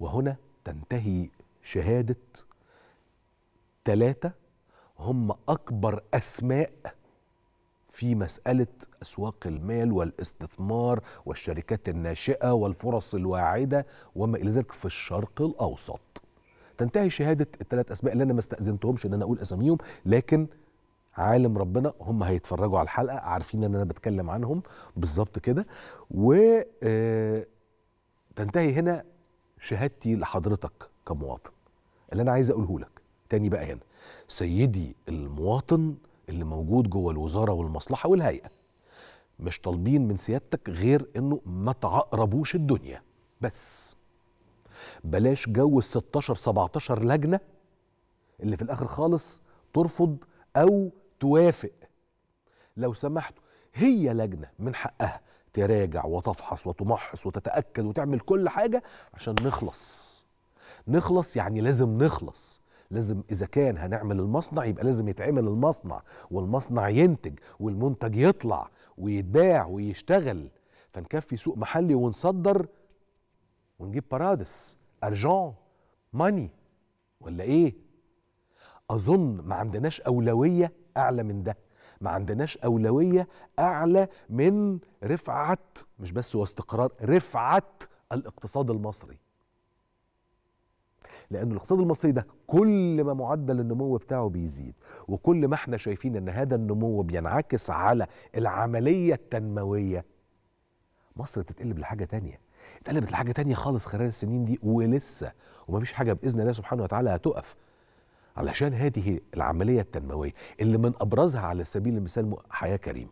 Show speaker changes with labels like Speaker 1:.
Speaker 1: وهنا تنتهي شهادة ثلاثة هم أكبر أسماء في مسألة أسواق المال والاستثمار والشركات الناشئة والفرص الواعدة وما إلى ذلك في الشرق الأوسط تنتهي شهادة الثلاث أسماء اللي أنا ما استأذنتهمش إن أنا أقول أساميهم لكن عالم ربنا هم هيتفرجوا على الحلقة عارفين إن أنا بتكلم عنهم بالظبط كده و آه، تنتهي هنا شهادتي لحضرتك كمواطن اللي انا عايز اقوله لك تاني بقى هنا سيدي المواطن اللي موجود جوه الوزاره والمصلحه والهيئه مش طالبين من سيادتك غير انه ما تعقربوش الدنيا بس بلاش جو ال 16 17 لجنه اللي في الاخر خالص ترفض او توافق لو سمحتوا هي لجنه من حقها تراجع وتفحص وتمحص وتتاكد وتعمل كل حاجه عشان نخلص نخلص يعني لازم نخلص لازم اذا كان هنعمل المصنع يبقى لازم يتعمل المصنع والمصنع ينتج والمنتج يطلع ويتباع ويشتغل فنكفي سوق محلي ونصدر ونجيب بارادس ارجون ماني ولا ايه اظن ما عندناش اولويه اعلى من ده ما عندناش أولوية أعلى من رفعة مش بس واستقرار رفعة الاقتصاد المصري لأن الاقتصاد المصري ده كل ما معدل النمو بتاعه بيزيد وكل ما احنا شايفين أن هذا النمو بينعكس على العملية التنموية مصر بتتقلب لحاجة تانية اتقلبت لحاجة تانية خالص خلال السنين دي ولسه ومفيش حاجة بإذن الله سبحانه وتعالى هتقف علشان هذه العملية التنموية اللي من أبرزها على سبيل المثال حياة كريمة